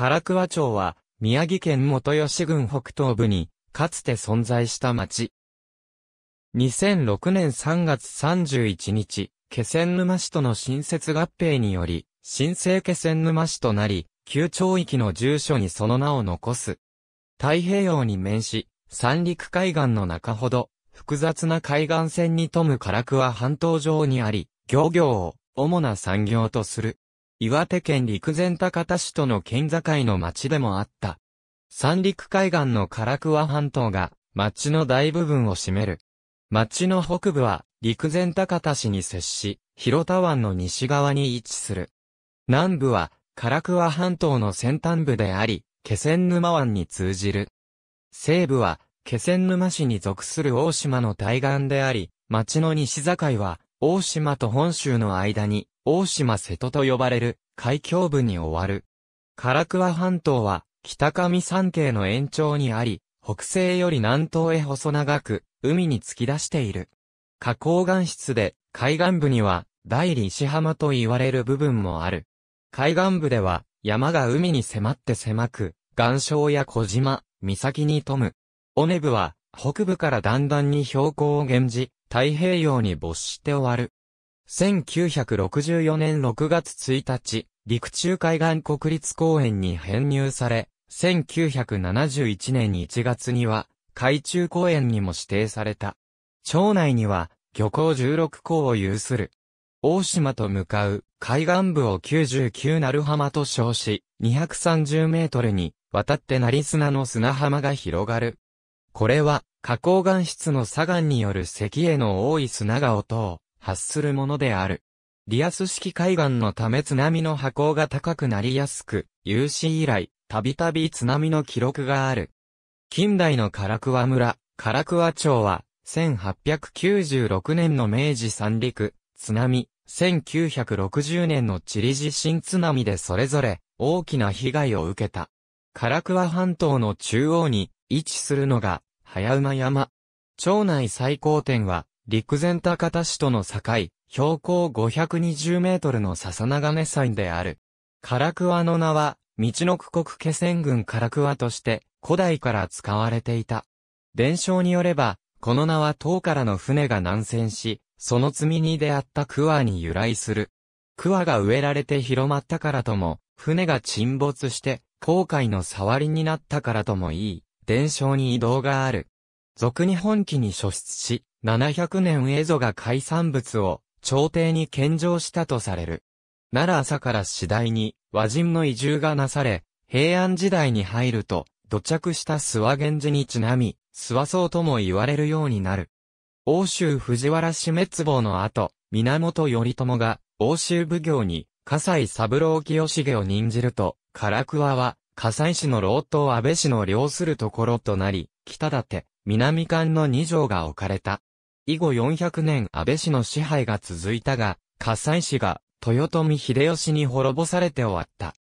唐桑町は、宮城県元吉郡北東部に、かつて存在した町。2006年3月31日、気仙沼市との新設合併により、新生気仙沼市となり、旧町域の住所にその名を残す。太平洋に面し、三陸海岸の中ほど、複雑な海岸線に富む唐桑半島上にあり、漁業を主な産業とする。岩手県陸前高田市との県境の町でもあった。三陸海岸の唐桑半島が町の大部分を占める。町の北部は陸前高田市に接し、広田湾の西側に位置する。南部は唐桑半島の先端部であり、気仙沼湾に通じる。西部は気仙沼市に属する大島の対岸であり、町の西境は大島と本州の間に大島瀬戸と呼ばれる海峡部に終わる。唐桑半島は北上山系の延長にあり、北西より南東へ細長く、海に突き出している。河口岩質で、海岸部には、大理石浜と言われる部分もある。海岸部では、山が海に迫って狭く、岩礁や小島、岬に富む。尾根部は、北部からだんだんに標高を減じ、太平洋に没して終わる。1964年6月1日、陸中海岸国立公園に編入され、1971年1月には、海中公園にも指定された。町内には、漁港16港を有する。大島と向かう海岸部を99鳴浜と称し、230メートルに渡って成砂の砂浜が広がる。これは、花崗岩質の砂岩による石への多い砂が音を発するものである。リアス式海岸のため津波の波高が高くなりやすく、有史以来、たびたび津波の記録がある。近代の唐桑村、唐桑町は、1896年の明治三陸、津波、1960年のチリ地震津波でそれぞれ大きな被害を受けた。唐桑半島の中央に位置するのが、早馬山。町内最高点は、陸前高田市との境、標高520メートルの笹長根山である。唐桑の名は、道の区国気仙郡唐桑として、古代から使われていた。伝承によれば、この名は唐からの船が南遷し、その積み荷であった桑に由来する。桑が植えられて広まったからとも、船が沈没して、航海の触りになったからともいい、伝承に移動がある。俗日本記に書出し、700年蝦夷が海産物を朝廷に献上したとされる。奈良朝から次第に和人の移住がなされ、平安時代に入ると土着した諏訪源氏にちなみ、諏訪僧とも言われるようになる。欧州藤原氏滅亡の後、源頼朝が欧州奉行に葛西三郎清重を任じると、唐桑は、葛西氏の老頭安倍氏の領するところとなり、北立、南館の二条が置かれた。以後400年安倍氏の支配が続いたが、河西氏が豊臣秀吉に滅ぼされて終わった。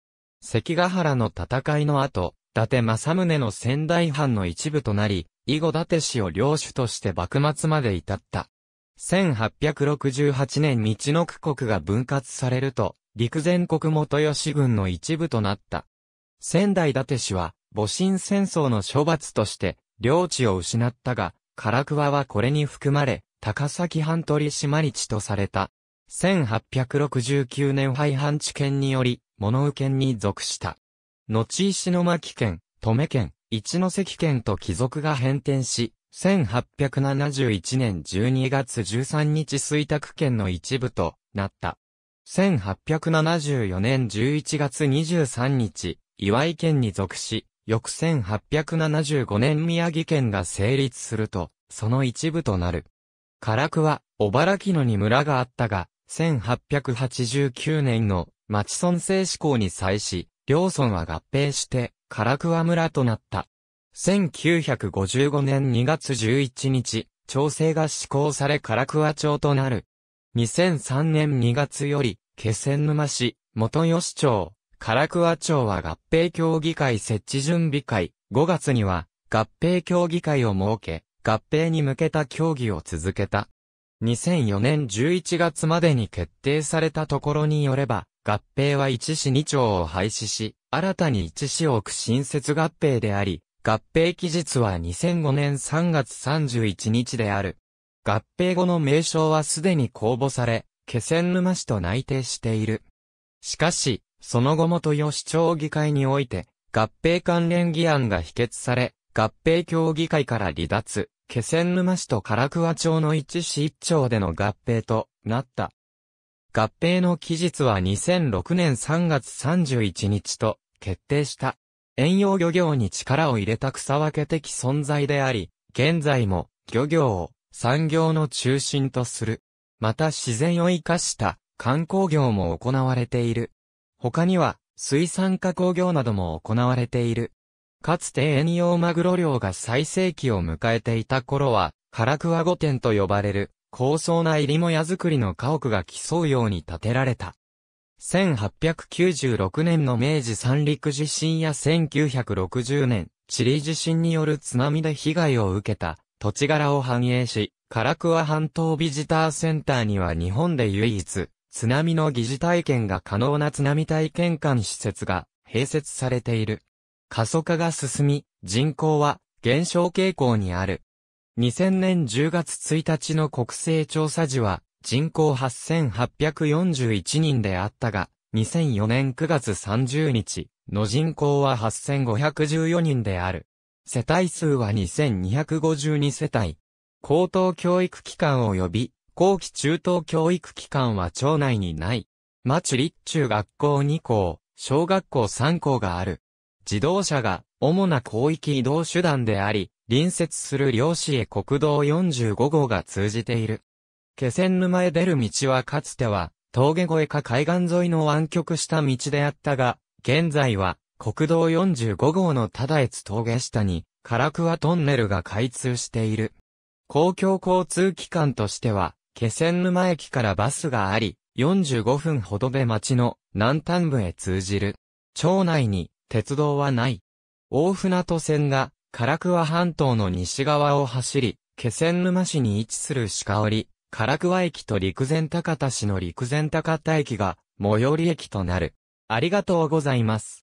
関ヶ原の戦いの後、伊達政宗の仙台藩の一部となり、以後伊達氏を領主として幕末まで至った。1868年道の区国が分割されると、陸前国元吉軍の一部となった。仙台伊達氏は、戊辰戦争の処罰として、領地を失ったが、唐桑はこれに含まれ、高崎半取島に地とされた。1869年廃藩置県により、物受県に属した。後石巻県、留め県、一関県と貴族が変転し、1871年12月13日水沢県の一部となった。1874年11月23日、岩井県に属し、翌1875年宮城県が成立すると、その一部となる。唐桑は、小原木野に村があったが、1889年の町村制施行に際し、両村は合併して、唐桑村となった。1955年2月11日、調整が施行され唐桑町となる。2003年2月より、気仙沼市、元吉町、唐桑町は合併協議会設置準備会、5月には合併協議会を設け、合併に向けた協議を続けた。2004年11月までに決定されたところによれば、合併は1市2町を廃止し、新たに1市を区新設合併であり、合併期日は2005年3月31日である。合併後の名称はすでに公募され、気仙沼市と内定している。しかし、その後も豊市町議会において、合併関連議案が否決され、合併協議会から離脱、気仙沼市と唐桑町の一市一町での合併となった。合併の期日は2006年3月31日と決定した。遠洋漁業に力を入れた草分け的存在であり、現在も漁業を産業の中心とする。また自然を生かした観光業も行われている。他には、水産加工業なども行われている。かつて遠洋マグロ漁が最盛期を迎えていた頃は、ク桑御殿と呼ばれる、高層な入りも屋作りの家屋が競うように建てられた。1896年の明治三陸地震や1960年、チリ地震による津波で被害を受けた土地柄を反映し、カラクア半島ビジターセンターには日本で唯一、津波の疑似体験が可能な津波体験館施設が併設されている。過疎化が進み、人口は減少傾向にある。2000年10月1日の国勢調査時は人口8841人であったが、2004年9月30日の人口は8514人である。世帯数は2252世帯。高等教育機関及び後期中等教育機関は町内にない。町立中学校2校、小学校3校がある。自動車が主な広域移動手段であり、隣接する漁師へ国道45号が通じている。気仙沼へ出る道はかつては、峠越えか海岸沿いの湾曲した道であったが、現在は国道45号のただ越峠下に、唐桑トンネルが開通している。公共交通機関としては、気仙沼駅からバスがあり、45分ほどで町の南端部へ通じる。町内に鉄道はない。大船渡線が唐桑半島の西側を走り、気仙沼市に位置する鹿織、唐桑駅と陸前高田市の陸前高田駅が最寄り駅となる。ありがとうございます。